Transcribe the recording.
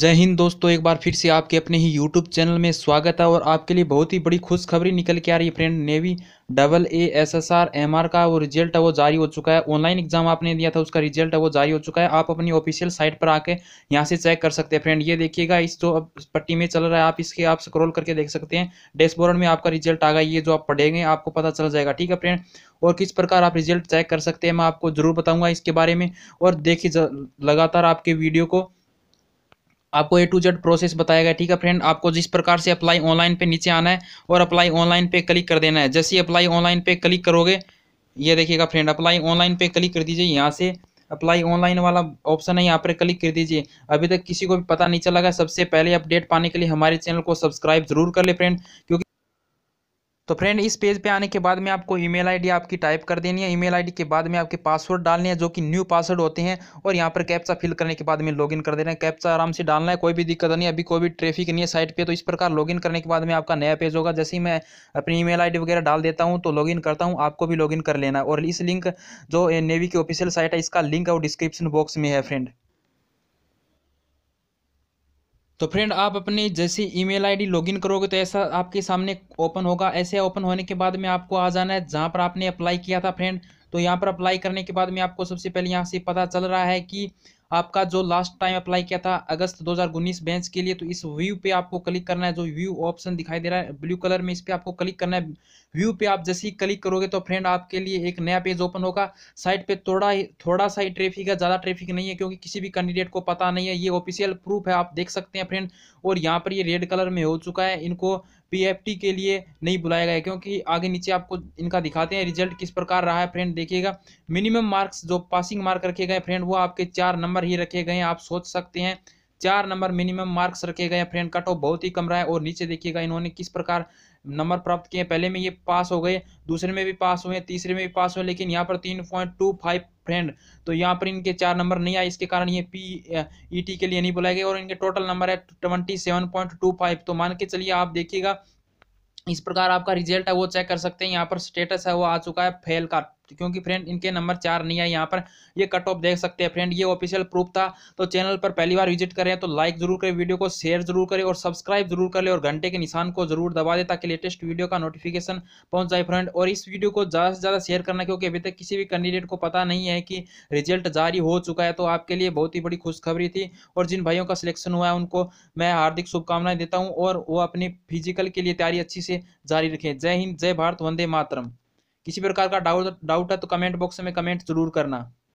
जय हिंद दोस्तों एक बार फिर से आपके अपने ही यूट्यूब चैनल में स्वागत है और आपके लिए बहुत ही बड़ी खुशखबरी निकल के आ रही है friend navy double A S S R M R का वो रिजल्ट है वो जारी हो चुका है ऑनलाइन एग्जाम आपने दिया था उसका रिजल्ट है वो जारी हो चुका है आप अपनी ऑफिशियल साइट पर आके यहाँ से चेक कर सकते हैं फ्रेंड ये देखिएगा इस जो तो पट्टी में चल रहा है आप इसके आप स्क्रोल करके देख सकते हैं डैशबोर्ड में आपका रिजल्ट आ गया ये जो आप पढ़ेंगे आपको पता चल जाएगा ठीक है फ्रेंड और किस प्रकार आप रिजल्ट चेक कर सकते हैं मैं आपको जरूर बताऊँगा इसके बारे में और देखिए लगातार आपके वीडियो को आपको ए टू जेड प्रोसेस बताया गया ठीक है फ्रेंड आपको जिस प्रकार से अप्लाई ऑनलाइन पे नीचे आना है और अप्लाई ऑनलाइन पे क्लिक कर देना है जैसे ही अप्लाई ऑनलाइन पे क्लिक करोगे ये देखिएगा फ्रेंड अप्लाई ऑनलाइन पे क्लिक कर दीजिए यहाँ से अप्लाई ऑनलाइन वाला ऑप्शन है यहाँ पर क्लिक कर दीजिए अभी तक किसी को भी पता नहीं चला सबसे पहले अपडेट पाने के लिए हमारे चैनल को सब्सक्राइब जरूर कर ले फ्रेंड क्योंकि तो फ्रेंड इस पेज पे आने के बाद में आपको ईमेल आईडी आपकी टाइप कर देनी है ईमेल आईडी के बाद में आपके पासवर्ड डालने हैं जो कि न्यू पासवर्ड होते हैं और यहाँ पर कैप्चा फिल करने के बाद में लॉगिन कर देना है कैप्चा आराम से डालना है कोई भी दिक्कत नहीं अभी कोई भी ट्रैफिक नहीं है साइट पर तो इस प्रकार लॉगिन करने के बाद में आपका नया पेज होगा जैसे ही मैं अपनी ई मेल वगैरह डाल देता हूँ तो लॉगिन करता हूँ आपको भी लॉगिन कर लेना और इस लिंक जो नेवी की ऑफिशियल साइट है इसका लिंक और डिस्क्रिप्शन बॉक्स में है फ्रेंड तो फ्रेंड आप अपने जैसे ईमेल आईडी लॉगिन करोगे तो ऐसा आपके सामने ओपन होगा ऐसे ओपन होने के बाद में आपको आ जाना है जहाँ पर आपने अप्लाई किया था फ्रेंड तो यहाँ पर अप्लाई करने के बाद में आपको सबसे पहले यहाँ से पता चल रहा है कि आपका जो लास्ट टाइम अप्लाई किया था अगस्त 2019 बेंच के लिए तो इस व्यू पे आपको क्लिक करना है जो व्यू ऑप्शन दिखाई दे रहा है ब्लू कलर में इस पर आपको क्लिक करना है व्यू पे आप जैसे ही क्लिक करोगे तो फ्रेंड आपके लिए एक नया पेज ओपन होगा साइट पे थोड़ा ही थोड़ा सा ही ट्रैफिक है ज़्यादा ट्रैफिक नहीं है क्योंकि किसी भी कैंडिडेट को पता नहीं है ये ऑफिशियल प्रूफ है आप देख सकते हैं फ्रेंड और यहाँ पर ये रेड कलर में हो चुका है इनको पीएफटी के लिए नहीं बुलाया गया क्योंकि आगे नीचे आपको इनका दिखाते हैं रिजल्ट किस प्रकार रहा है फ्रेंड देखिएगा मिनिमम मार्क्स जो पासिंग मार्क रखे गए फ्रेंड वो आपके चार नंबर ही रखे गए हैं आप सोच सकते हैं चार नंबर मिनिमम मार्क्स रखे गए फ्रेंड कट ऑफ बहुत ही कम रहा है और नीचे देखिएगा इन्होंने किस प्रकार नंबर प्राप्त किए पहले में ये पास हो गए दूसरे में भी पास हुए तीसरे में भी पास हुए लेकिन यहाँ पर तीन पॉइंट टू फाइव फ्रेंड तो यहाँ पर इनके चार नंबर नहीं आए इसके कारण ये पी ई टी के लिए नहीं बुलाए गए और इनके टोटल नंबर है twenty seven point two five तो मान के चलिए आप देखिएगा इस प्रकार आपका रिजल्ट है वो चेक कर सकते हैं यहाँ पर स्टेटस है वो आ चुका है फेल का तो क्योंकि फ्रेंड इनके नंबर चार नहीं आए यहाँ पर ये कट ऑफ देख सकते हैं फ्रेंड ये ऑफिशियल प्रूफ था तो चैनल पर पहली बार विजिट करें तो लाइक जरूर करें वीडियो को शेयर जरूर करें और सब्सक्राइब जरूर कर ले और घंटे के निशान को जरूर दबा दे ताकि लेटेस्ट वीडियो का नोटिफिकेशन पहुंच जाए फ्रेंड और इस वीडियो को ज़्यादा से ज़्यादा शेयर करना क्योंकि अभी तक किसी भी कैंडिडेट को पता नहीं है कि रिजल्ट जारी हो चुका है तो आपके लिए बहुत ही बड़ी खुशखबरी थी और जिन भाइयों का सिलेक्शन हुआ है उनको मैं हार्दिक शुभकामनाएं देता हूँ और वो अपनी फिजिकल के लिए तैयारी अच्छी से जारी रखें जय हिंद जय भारत वंदे मातरम किसी प्रकार का डाउट डाउट है तो कमेंट बॉक्स में कमेंट जरूर करना